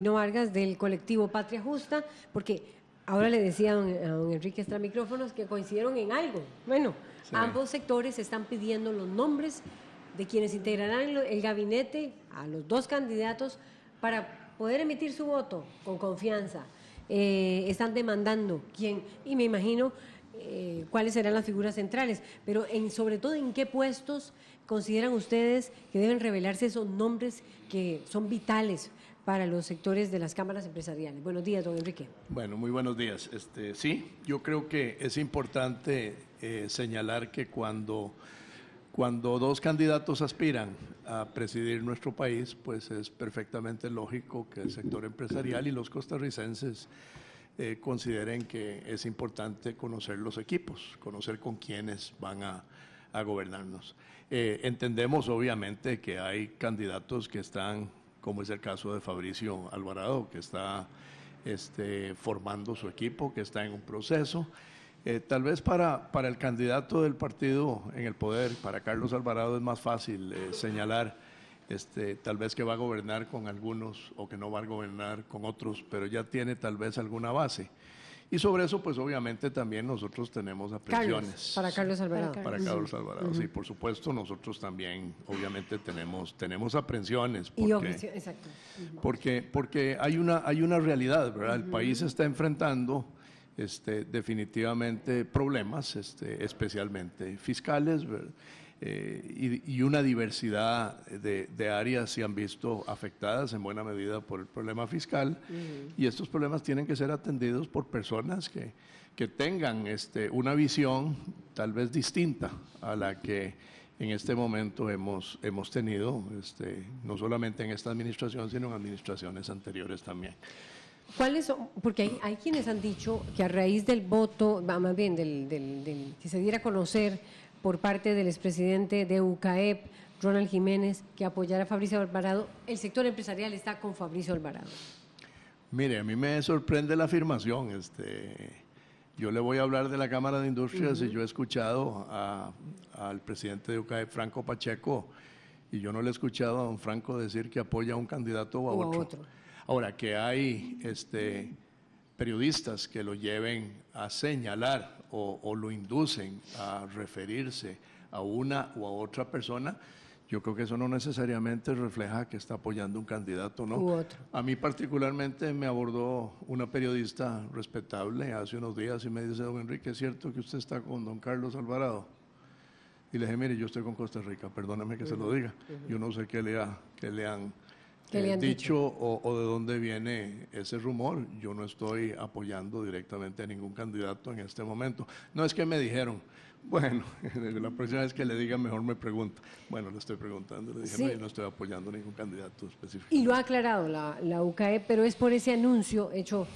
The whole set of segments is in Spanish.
No Vargas del colectivo Patria Justa, porque ahora le decía a don, Enrique extra micrófonos que coincidieron en algo. Bueno, ambos sectores están pidiendo los nombres de quienes integrarán el gabinete a los dos candidatos para poder emitir su voto con confianza. Eh, están demandando quién, y me imagino eh, cuáles serán las figuras centrales, pero en, sobre todo en qué puestos consideran ustedes que deben revelarse esos nombres que son vitales para los sectores de las cámaras empresariales. Buenos días, don Enrique. Bueno, muy buenos días. Este, sí, yo creo que es importante eh, señalar que cuando, cuando dos candidatos aspiran a presidir nuestro país, pues es perfectamente lógico que el sector empresarial y los costarricenses eh, consideren que es importante conocer los equipos, conocer con quiénes van a, gobernarnos. Eh, entendemos obviamente que hay candidatos que están como es el caso de Fabricio Alvarado, que está este, formando su equipo, que está en un proceso. Eh, tal vez para, el candidato del partido en el poder, para Carlos Alvarado, es más fácil eh, señalar este, tal vez que va a gobernar con algunos o que no va a gobernar con otros, pero ya tiene tal vez alguna base. Y sobre eso, pues obviamente también nosotros tenemos aprensiones. para Carlos Alvarado. Para Carlos, Alvarado, sí, por supuesto, nosotros también obviamente tenemos, tenemos aprensiones. Porque, exacto. Porque, hay, una, hay una realidad, ¿verdad? El país está enfrentando este, definitivamente problemas, este, especialmente fiscales, ¿verdad? Eh, y, una diversidad de, áreas se han visto afectadas en buena medida por el problema fiscal y estos problemas tienen que ser atendidos por personas que, que tengan este, una visión tal vez distinta a la que en este momento hemos, hemos tenido, este, no solamente en esta administración, sino en administraciones anteriores también. ¿Cuáles son? Porque hay, quienes han dicho que a raíz del voto, más bien del, del, que se diera a conocer por parte del expresidente de UCAEP, Ronald Jiménez, que apoyara a Fabricio Alvarado. El sector empresarial está con Fabricio Alvarado. Mire, a mí me sorprende la afirmación. Este, yo le voy a hablar de la Cámara de Industrias y yo he escuchado al presidente de UCAEP, Franco Pacheco, y yo no le he escuchado a don Franco decir que apoya a un candidato o a, otro. a otro. Ahora, que hay este, periodistas que lo lleven a señalar o, lo inducen a referirse a una o a otra persona, yo creo que eso no necesariamente refleja que está apoyando un candidato, ¿no? A mí particularmente me abordó una periodista respetable hace unos días y me dice, don Enrique, ¿es cierto que usted está con don Carlos Alvarado? Y le dije, mire, yo estoy con Costa Rica, perdóneme que se lo diga. Yo no sé qué le, ha, qué le han ¿Qué le han dicho, O, de dónde viene ese rumor. Yo no estoy apoyando directamente a ningún candidato en este momento. No es que me dijeron. Bueno, la próxima vez que le diga mejor me pregunta. Bueno, le estoy preguntando, le dije, no, yo no estoy apoyando a ningún candidato específico. Y lo ha aclarado la, la UCAE, pero es por ese anuncio hecho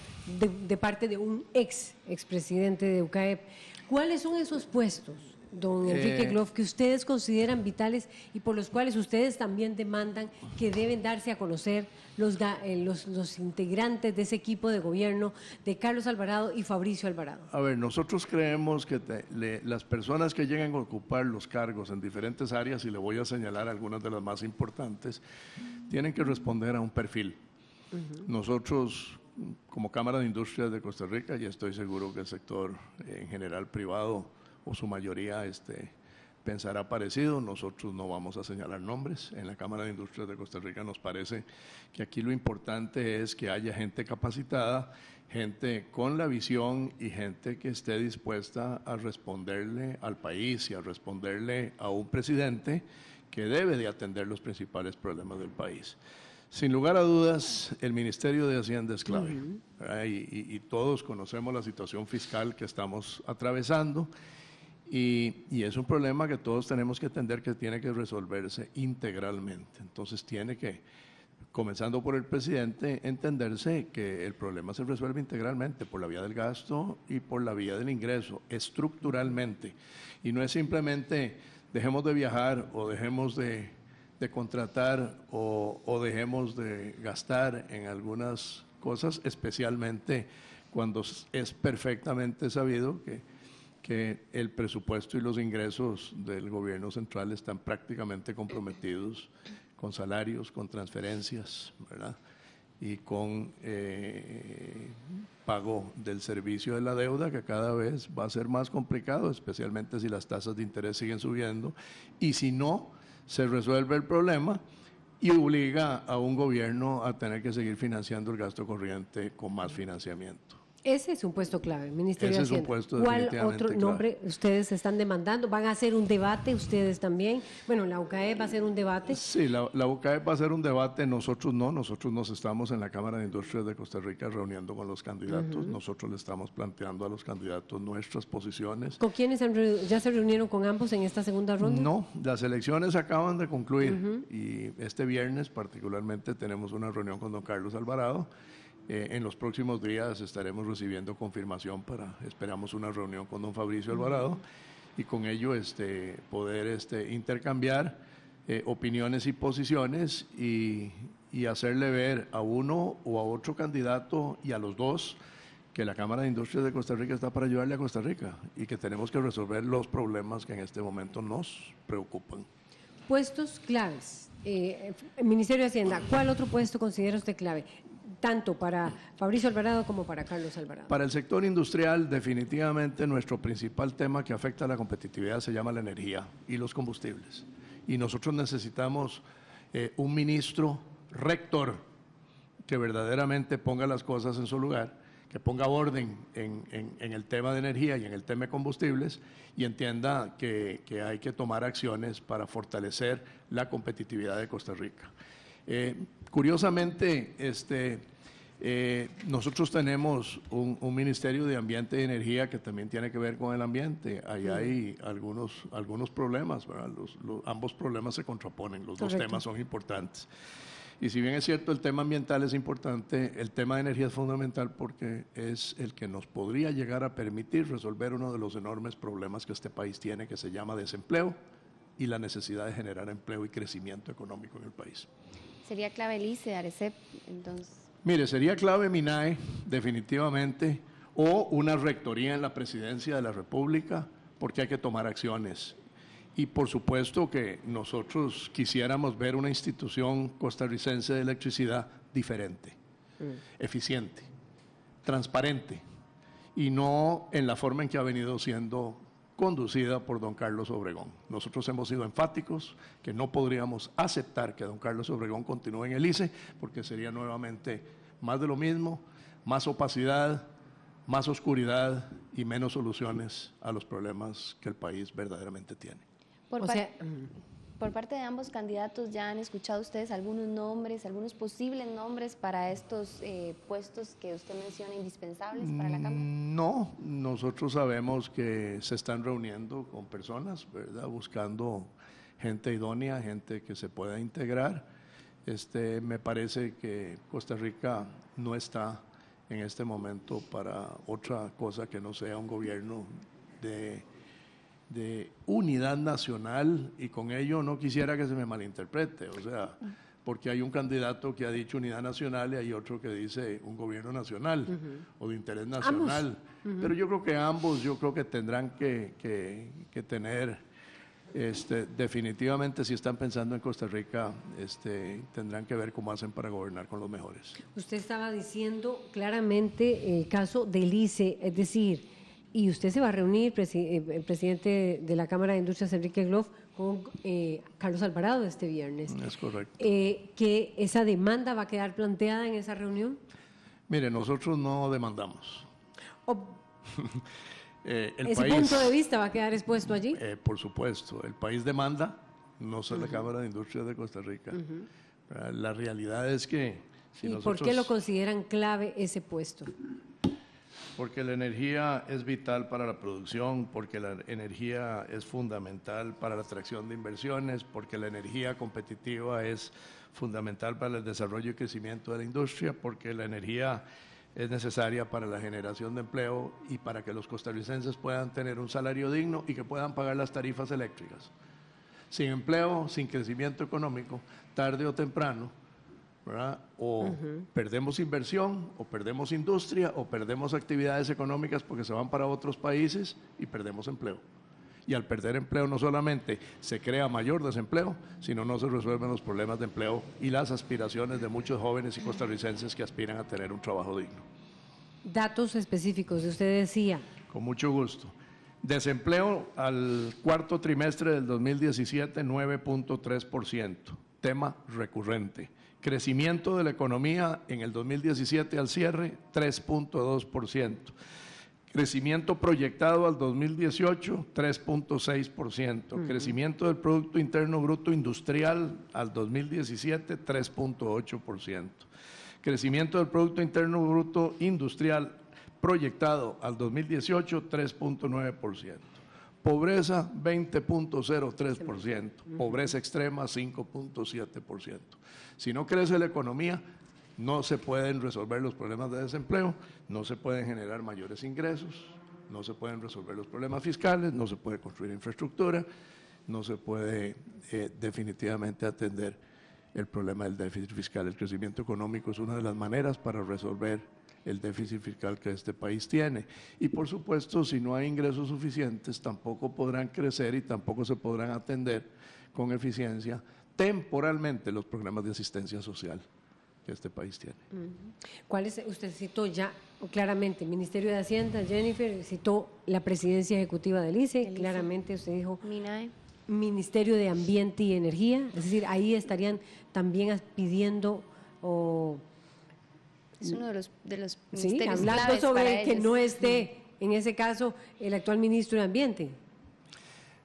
de, parte de un ex expresidente de UCAE. ¿Cuáles son esos puestos? don eh, Enrique Gloff, que ustedes consideran vitales y por los cuales ustedes también demandan que deben darse a conocer eh, los, los, integrantes de ese equipo de gobierno de Carlos Alvarado y Fabricio Alvarado? A ver, nosotros creemos que las personas que llegan a ocupar los cargos en diferentes áreas, y le voy a señalar algunas de las más importantes, tienen que responder a un perfil. Nosotros como Cámara de Industrias de Costa Rica, y estoy seguro que el sector eh, en general privado o su mayoría este, pensará parecido. Nosotros no vamos a señalar nombres. En la Cámara de Industrias de Costa Rica nos parece que aquí lo importante es que haya gente capacitada, gente con la visión y gente que esté dispuesta a responderle al país y a responderle a un presidente que debe de atender los principales problemas del país. Sin lugar a dudas, el Ministerio de Hacienda es clave. y todos conocemos la situación fiscal que estamos atravesando y, es un problema que todos tenemos que entender que tiene que resolverse integralmente. Entonces tiene que, comenzando por el presidente, entenderse que el problema se resuelve integralmente por la vía del gasto y por la vía del ingreso, estructuralmente. Y no es simplemente dejemos de viajar o dejemos de, contratar o dejemos de gastar en algunas cosas, especialmente cuando es perfectamente sabido que que el presupuesto y los ingresos del gobierno central están prácticamente comprometidos con salarios, con transferencias, ¿verdad? Y con eh, pago del servicio de la deuda, que cada vez va a ser más complicado, especialmente si las tasas de interés siguen subiendo. Y si no, se resuelve el problema y obliga a un gobierno a tener que seguir financiando el gasto corriente con más financiamiento. Ese es un puesto clave, Ministerio de Hacienda. Es ¿Cuál otro nombre ustedes están demandando? ¿Van a hacer un debate ustedes también? Bueno, la UCAE va a hacer un debate. Sí, la, UCAE va a hacer un debate, nosotros no, nosotros nos estamos en la Cámara de Industrias de Costa Rica reuniendo con los candidatos, nosotros le estamos planteando a los candidatos nuestras posiciones. ¿Con quiénes ya se reunieron con ambos en esta segunda ronda? No, las elecciones acaban de concluir y este viernes particularmente tenemos una reunión con don Carlos Alvarado eh, en los próximos días estaremos recibiendo confirmación para, esperamos una reunión con don Fabricio Alvarado y con ello este, poder este, intercambiar eh, opiniones y posiciones y, hacerle ver a uno o a otro candidato y a los dos que la Cámara de Industria de Costa Rica está para ayudarle a Costa Rica y que tenemos que resolver los problemas que en este momento nos preocupan. Puestos claves. Eh, Ministerio de Hacienda, ¿cuál otro puesto considera usted clave? tanto para Fabricio Alvarado como para Carlos Alvarado. Para el sector industrial, definitivamente nuestro principal tema que afecta a la competitividad se llama la energía y los combustibles. Y nosotros necesitamos eh, un ministro rector que verdaderamente ponga las cosas en su lugar que ponga orden en, el tema de energía y en el tema de combustibles y entienda que hay que tomar acciones para fortalecer la competitividad de Costa Rica. Eh, curiosamente, este, eh, nosotros tenemos un, Ministerio de Ambiente y Energía que también tiene que ver con el ambiente. Ahí hay algunos, problemas, ambos problemas se contraponen, los dos temas son importantes. Y si bien es cierto, el tema ambiental es importante, el tema de energía es fundamental porque es el que nos podría llegar a permitir resolver uno de los enormes problemas que este país tiene, que se llama desempleo y la necesidad de generar empleo y crecimiento económico en el país sería clave el e, ARECEP, entonces. Mire, sería clave MINAE, definitivamente, o una rectoría en la presidencia de la República, porque hay que tomar acciones. Y por supuesto que nosotros quisiéramos ver una institución costarricense de electricidad diferente, mm. eficiente, transparente, y no en la forma en que ha venido siendo conducida por don Carlos Obregón. Nosotros hemos sido enfáticos que no podríamos aceptar que don Carlos Obregón continúe en el ICE porque sería nuevamente más de lo mismo, más opacidad, más oscuridad y menos soluciones a los problemas que el país verdaderamente tiene por parte de ambos candidatos ya han escuchado ustedes algunos nombres, algunos posibles nombres para estos eh, puestos que usted menciona indispensables para la Cámara? Mm, no, nosotros sabemos que se están reuniendo con personas, ¿verdad? Buscando gente idónea, gente que se pueda integrar. Este, me parece que Costa Rica no está en este momento para otra cosa que no sea un gobierno de de unidad nacional y con ello no quisiera que se me malinterprete, o sea, porque hay un candidato que ha dicho unidad nacional y hay otro que dice un gobierno nacional o de interés nacional. Pero yo creo que ambos, yo creo que tendrán que, que, que tener, este, definitivamente si están pensando en Costa Rica, este, tendrán que ver cómo hacen para gobernar con los mejores. Usted estaba diciendo claramente el caso del ICE, es decir, y usted se va a reunir, el eh, eh, presidente de la Cámara de Industrias, Enrique Gloff, con eh, Carlos Alvarado este viernes. Mm, es correcto. ¿Que esa demanda va a quedar planteada en esa reunión? Mire, nosotros no demandamos. ¿Ese punto de vista va a quedar expuesto allí? por supuesto. El país demanda, no solo la Cámara de Industrias de Costa Rica. La realidad es que... ¿Y por qué lo consideran clave ese puesto? Porque la energía es vital para la producción, porque la energía es fundamental para la atracción de inversiones, porque la energía competitiva es fundamental para el desarrollo y crecimiento de la industria, porque la energía es necesaria para la generación de empleo y para que los costarricenses puedan tener un salario digno y que puedan pagar las tarifas eléctricas. Sin empleo, sin crecimiento económico, tarde o temprano, o perdemos inversión, o perdemos industria, o perdemos actividades económicas porque se van para otros países y perdemos empleo. Y al perder empleo no solamente se crea mayor desempleo, sino no se resuelven los problemas de empleo y las aspiraciones de muchos jóvenes y costarricenses que aspiran a tener un trabajo digno. Datos específicos, usted decía. Con mucho gusto. Desempleo al cuarto trimestre del 2017, 9.3%. Tema recurrente. Crecimiento de la economía en el 2017 al cierre, 3.2%. Crecimiento proyectado al 2018, 3.6%. Crecimiento del Producto Interno Bruto Industrial al 2017, 3.8%. Crecimiento del Producto Interno Bruto Industrial proyectado al 2018, 3.9%. Pobreza 20.03%, pobreza extrema 5.7%. Si no crece la economía, no se pueden resolver los problemas de desempleo, no se pueden generar mayores ingresos, no se pueden resolver los problemas fiscales, no se puede construir infraestructura, no se puede eh, definitivamente atender el problema del déficit fiscal. El crecimiento económico es una de las maneras para resolver el déficit fiscal que este país tiene. Y por supuesto, si no hay ingresos suficientes, tampoco podrán crecer y tampoco se podrán atender con eficiencia temporalmente los programas de asistencia social que este país tiene. ¿Cuál es? Usted citó ya claramente Ministerio de Hacienda, Jennifer, citó la presidencia ejecutiva del ICE, e. claramente usted dijo Ministerio de Ambiente y Energía, es decir, ahí estarían también pidiendo o... Es uno de mm. los, de los sí, hablando sobre que no esté, en ese caso, el actual ministro de Ambiente.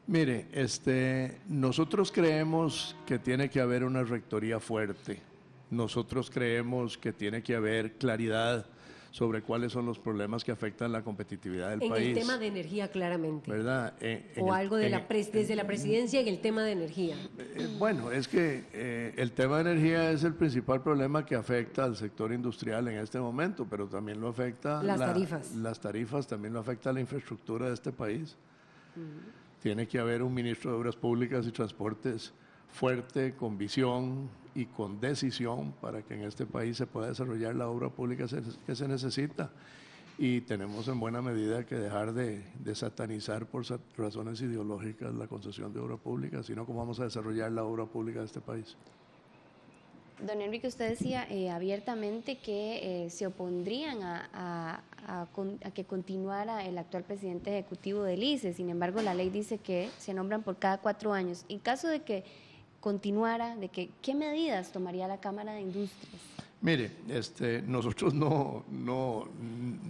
Mire, este, nosotros creemos que tiene que haber una rectoría fuerte. Nosotros creemos que tiene que haber claridad sobre cuáles son los problemas que afectan la competitividad del país. En el tema de energía, claramente. ¿Verdad? Eh, o algo de la desde la presidencia en el tema de energía. Eh, eh, bueno, es que el tema de energía es el principal problema que afecta al sector industrial en este momento, pero también lo afecta... Las tarifas. Las tarifas, también lo afecta a la infraestructura de este país. Mm. Tiene que haber un ministro de Obras Públicas y Transportes fuerte, con visión y con decisión para que en este país se pueda desarrollar la obra pública que se necesita. Y tenemos en buena medida que dejar de, satanizar por razones ideológicas la concesión de obra pública, sino cómo vamos a desarrollar la obra pública de este país. Don Enrique, usted decía eh, abiertamente que eh, se opondrían a, que continuara el actual presidente ejecutivo del ICE. Sin embargo, la ley dice que se nombran por cada cuatro años. En caso de que continuara, de que, qué medidas tomaría la Cámara de Industrias. Mire, este, nosotros no, no,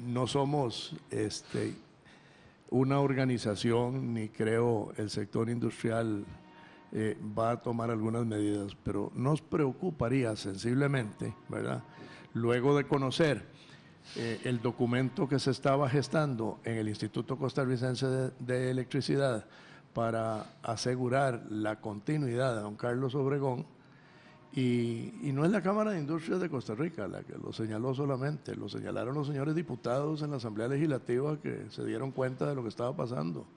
no somos este, una organización, ni creo el sector industrial eh, va a tomar algunas medidas, pero nos preocuparía sensiblemente, ¿verdad? Luego de conocer eh, el documento que se estaba gestando en el Instituto Costarricense de Electricidad para asegurar la continuidad de don Carlos Obregón. Y, no es la Cámara de Industrias de Costa Rica la que lo señaló solamente, lo señalaron los señores diputados en la Asamblea Legislativa que se dieron cuenta de lo que estaba pasando.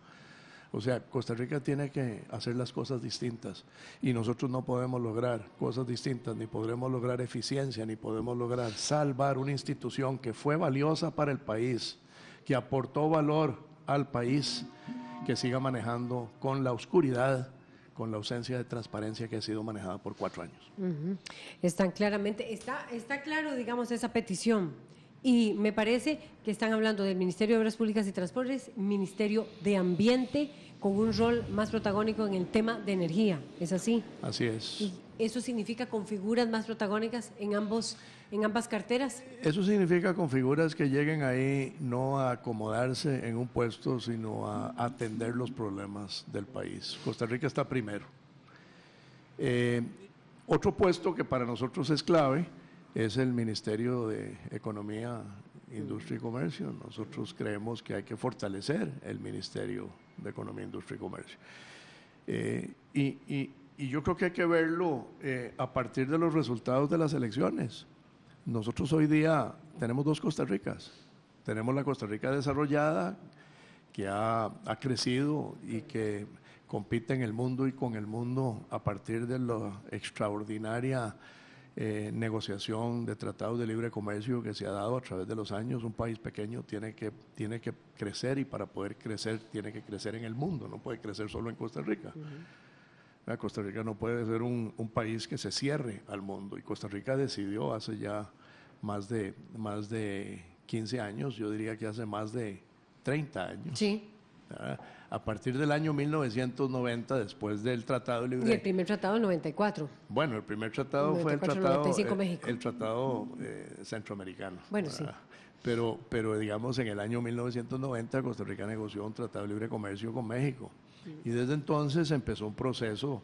O sea, Costa Rica tiene que hacer las cosas distintas y nosotros no podemos lograr cosas distintas, ni podremos lograr eficiencia, ni podemos lograr salvar una institución que fue valiosa para el país, que aportó valor al país que siga manejando con la oscuridad con la ausencia de transparencia que ha sido manejada por cuatro años. Están claramente, está, está claro, digamos, esa petición. Y me parece que están hablando del Ministerio de Obras Públicas y Transportes, Ministerio de Ambiente, con un rol más protagónico en el tema de energía. ¿Es así? Así es. ¿Eso significa con figuras más protagónicas en, ambos, en ambas carteras? Eso significa con figuras que lleguen ahí no a acomodarse en un puesto, sino a atender los problemas del país. Costa Rica está primero. Eh, otro puesto que para nosotros es clave es el Ministerio de Economía, Industria y Comercio. Nosotros creemos que hay que fortalecer el Ministerio de Economía, Industria y Comercio. Eh, y, y yo creo que hay que verlo eh, a partir de los resultados de las elecciones. Nosotros hoy día tenemos dos Costa Ricas. Tenemos la Costa Rica desarrollada, que ha, crecido y que compite en el mundo y con el mundo a partir de la extraordinaria eh, negociación de tratados de libre comercio que se ha dado a través de los años. Un país pequeño tiene que, tiene que crecer y para poder crecer tiene que crecer en el mundo, no puede crecer solo en Costa Rica. Costa Rica no puede ser un, país que se cierre al mundo y Costa Rica decidió hace ya más de, más de 15 años, yo diría que hace más de 30 años. Sí. A partir del año 1990, después del Tratado Libre. Y el primer tratado en 94. Bueno, el primer tratado fue el tratado, eh, tratado eh, centroamericano. Bueno, sí. Pero, pero digamos, en el año 1990 Costa Rica negoció un tratado de libre comercio con México. Y desde entonces empezó un proceso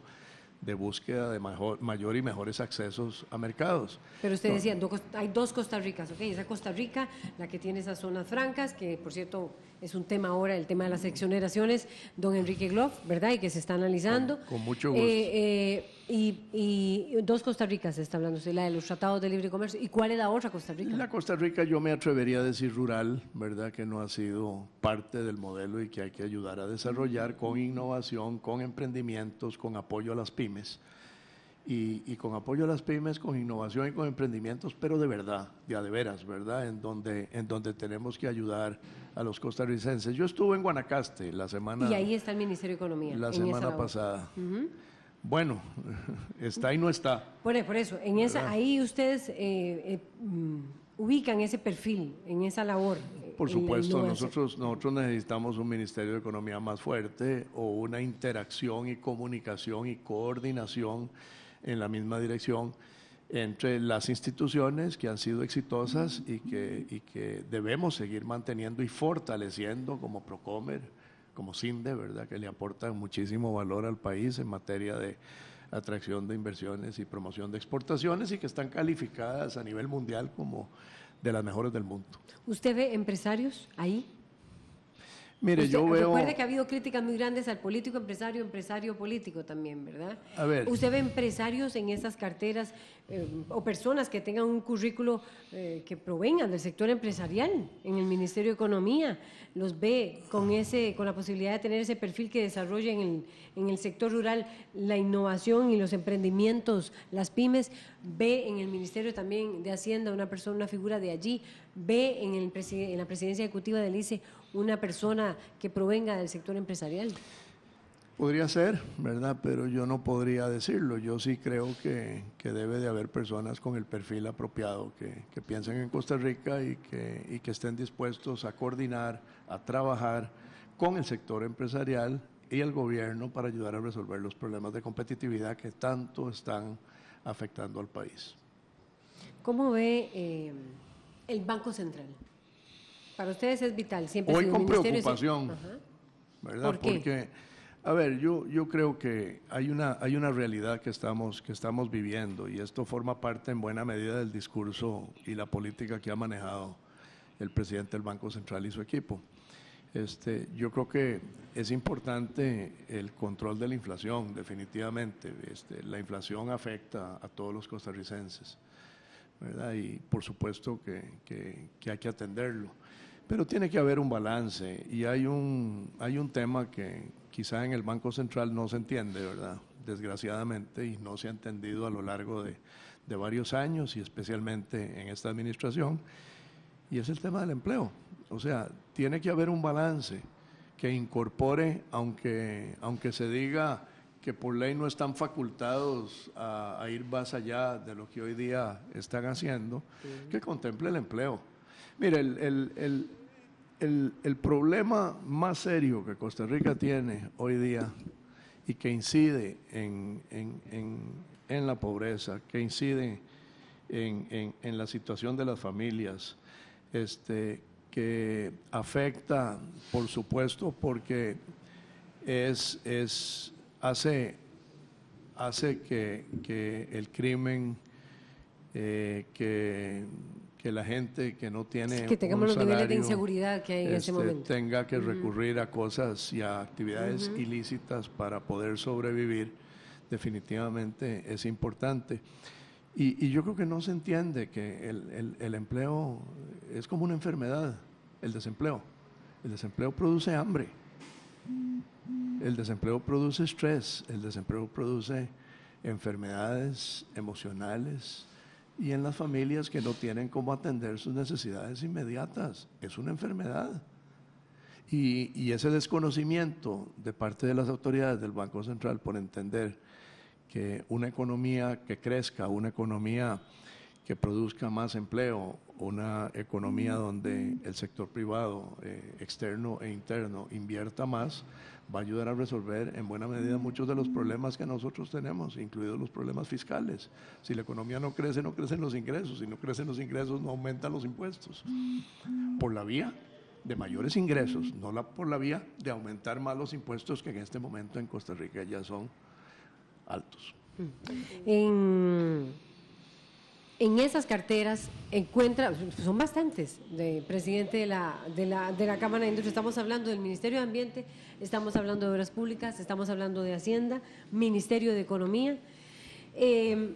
de búsqueda de mayor, y mejores accesos a mercados. Pero usted decía, hay dos Costa Ricas, ¿ok? Esa Costa Rica, la que tiene esas zonas francas, que por cierto es un tema ahora, el tema de las exoneraciones, don Enrique Gloff, ¿verdad? Y que se está analizando. Con, mucho eh, gusto. Eh, y, dos Costa Ricas está hablando, la de los tratados de libre comercio. ¿Y cuál es la otra Costa Rica? La Costa Rica yo me atrevería a decir rural, ¿verdad? Que no ha sido parte del modelo y que hay que ayudar a desarrollar con innovación, con emprendimientos, con apoyo a las pymes. Y, con apoyo a las pymes, con innovación y con emprendimientos, pero de verdad, ya de veras, ¿verdad? En donde, en donde tenemos que ayudar a los costarricenses. Yo estuve en Guanacaste la semana... Y ahí está el Ministerio de Economía. La semana pasada. Uh bueno, está y no está. Por, e, eso, ahí ustedes eh, eh, mm, ubican ese perfil, en esa labor. Eh, por supuesto, nosotros, necesitamos un Ministerio de Economía más fuerte o una interacción y comunicación y coordinación en la misma dirección entre las instituciones que han sido exitosas y que, y que debemos seguir manteniendo y fortaleciendo como Procomer como de ¿verdad? que le aportan muchísimo valor al país en materia de atracción de inversiones y promoción de exportaciones y que están calificadas a nivel mundial como de las mejores del mundo. ¿Usted ve empresarios ahí? Mire, yo veo. Recuerde que ha habido críticas muy grandes al político empresario, empresario político también, ¿verdad? A ver. Usted ve empresarios en esas carteras eh, o personas que tengan un currículo eh, que provengan del sector empresarial en el Ministerio de Economía, los ve con ese, con la posibilidad de tener ese perfil que desarrolla en el, sector rural la innovación y los emprendimientos, las pymes, ve en el Ministerio también de Hacienda una persona, una figura de allí, ve en, el, en la presidencia ejecutiva del ICE una persona que provenga del sector empresarial? Podría ser, ¿verdad? Pero yo no podría decirlo. Yo sí creo que, debe de haber personas con el perfil apropiado, que, que piensen en Costa Rica y que, y que estén dispuestos a coordinar, a trabajar con el sector empresarial y el gobierno para ayudar a resolver los problemas de competitividad que tanto están afectando al país. ¿Cómo ve eh, el Banco Central? Para ustedes es vital, siempre. Hoy con preocupación, ¿verdad? Porque, a ver, yo, yo creo que hay una, hay una realidad que estamos, que estamos viviendo y esto forma parte en buena medida del discurso y la política que ha manejado el presidente del Banco Central y su equipo. Este, yo creo que es importante el control de la inflación, definitivamente. Este, la inflación afecta a todos los costarricenses, ¿verdad? Y por supuesto que hay que atenderlo. Pero tiene que haber un balance y hay un, hay un tema que quizá en el Banco Central no se entiende, ¿verdad? Desgraciadamente, y no se ha entendido a lo largo de, varios años y especialmente en esta administración, y es el tema del empleo. O sea, tiene que haber un balance que incorpore, aunque, aunque se diga que por ley no están facultados a, ir más allá de lo que hoy día están haciendo, que contemple el empleo Mire, el, el, problema más serio que Costa Rica tiene hoy día y que incide en, en, en, la pobreza, que incide en, en la situación de las familias, este, que afecta, por supuesto, porque es, es, hace, hace que, que el crimen, eh, que que la gente que no tiene que tengamos los niveles de inseguridad que hay en ese este, momento tenga que recurrir a cosas y a actividades ilícitas para poder sobrevivir definitivamente es importante y, y, yo creo que no se entiende que el, el, el, empleo es como una enfermedad el desempleo el desempleo produce hambre el desempleo produce estrés el desempleo produce enfermedades emocionales y en las familias que no tienen cómo atender sus necesidades inmediatas. Es una enfermedad. Y, ese desconocimiento de parte de las autoridades del Banco Central por entender que una economía que crezca, una economía que produzca más empleo, una economía donde el sector privado, eh, externo e interno, invierta más, va a ayudar a resolver en buena medida muchos de los problemas que nosotros tenemos, incluidos los problemas fiscales. Si la economía no crece, no crecen los ingresos. Si no crecen los ingresos, no aumentan los impuestos. Por la vía de mayores ingresos, no por la vía de aumentar más los impuestos que en este momento en Costa Rica ya son altos. En en esas carteras encuentra, son bastantes, de presidente de la, Cámara de Industria, estamos hablando del Ministerio de Ambiente, estamos hablando de Obras Públicas, estamos hablando de Hacienda, Ministerio de Economía. Em,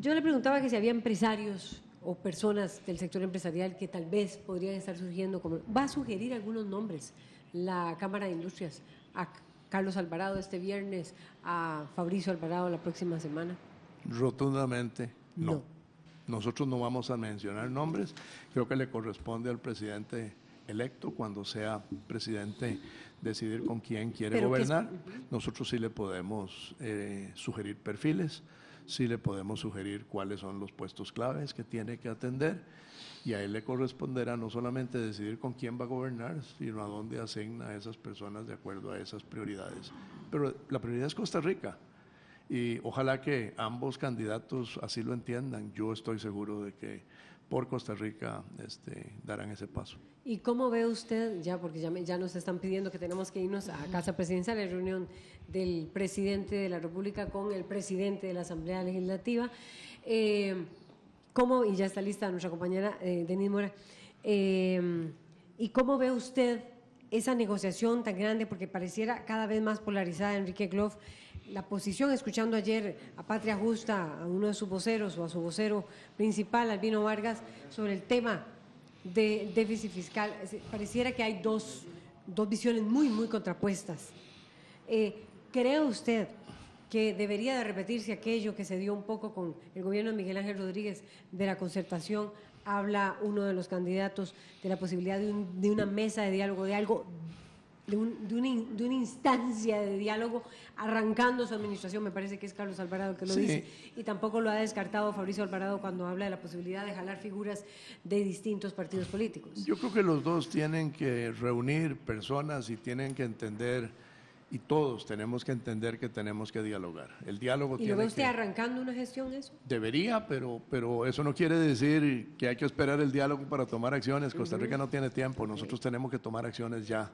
yo le preguntaba que si había empresarios o personas del sector empresarial que tal vez podrían estar surgiendo, como, va a sugerir algunos nombres la Cámara de Industrias, a Carlos Alvarado este viernes, a Fabricio Alvarado la próxima semana. Rotundamente no. Nosotros no vamos a mencionar nombres, creo que le corresponde al presidente electo cuando sea presidente decidir con quién quiere gobernar. Nosotros sí le podemos eh, sugerir perfiles, sí le podemos sugerir cuáles son los puestos claves que tiene que atender y a él le corresponderá no solamente decidir con quién va a gobernar, sino a dónde asigna a esas personas de acuerdo a esas prioridades. Pero la prioridad es Costa Rica. Y ojalá que ambos candidatos así lo entiendan. Yo estoy seguro de que por Costa Rica este, darán ese paso. ¿Y cómo ve usted, ya porque ya, nos están pidiendo que tenemos que irnos a Casa Presidencial, la reunión del presidente de la República con el presidente de la Asamblea Legislativa? Eh, ¿Cómo, y ya está lista nuestra compañera eh, Denise Mora, eh, ¿y cómo ve usted esa negociación tan grande, porque pareciera cada vez más polarizada, Enrique Gloff, la posición, escuchando ayer a Patria Justa, a uno de sus voceros o a su vocero principal, Albino Vargas, sobre el tema del déficit fiscal, pareciera que hay dos, visiones muy, muy contrapuestas. Eh, ¿Cree usted que debería de repetirse aquello que se dio un poco con el gobierno de Miguel Ángel Rodríguez de la concertación? Habla uno de los candidatos de la posibilidad de, de una mesa de diálogo, de algo de, una, instancia de diálogo arrancando su administración. Me parece que es Carlos Alvarado que lo dice. Y tampoco lo ha descartado Fabricio Alvarado cuando habla de la posibilidad de jalar figuras de distintos partidos políticos. Yo creo que los dos tienen que reunir personas y tienen que entender y todos tenemos que entender que tenemos que dialogar. El diálogo ¿Y usted arrancando una gestión eso? Debería, pero, pero eso no quiere decir que hay que esperar el diálogo para tomar acciones. Costa Rica no tiene tiempo, nosotros tenemos que tomar acciones ya.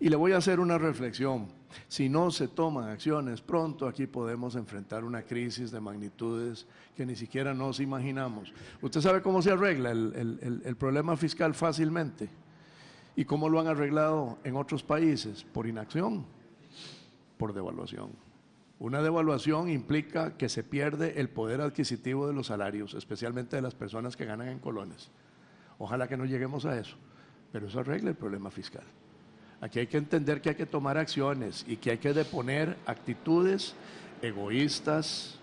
Y le voy a hacer una reflexión. Si no se toman acciones pronto, aquí podemos enfrentar una crisis de magnitudes que ni siquiera nos imaginamos. ¿Usted sabe cómo se arregla el, problema fiscal fácilmente? ¿Y cómo lo han arreglado en otros países? Por inacción, por devaluación. Una devaluación implica que se pierde el poder adquisitivo de los salarios, especialmente de las personas que ganan en colones. Ojalá que no lleguemos a eso, pero eso arregla el problema fiscal. Aquí hay que entender que hay que tomar acciones y que hay que deponer actitudes egoístas.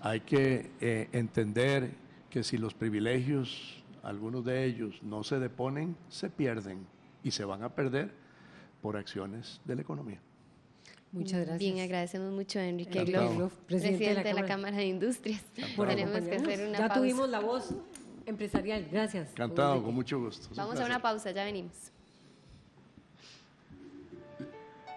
Hay que eh, entender que si los privilegios, algunos de ellos, no se deponen, se pierden y se van a perder por acciones de la economía. Muchas gracias. Bien, agradecemos mucho a Enrique Gloff, presidente, de la, Cámara, de Industrias. Tenemos que hacer una ya tuvimos la voz empresarial. Gracias. Cantado con mucho gusto. Vamos a una pausa, ya venimos.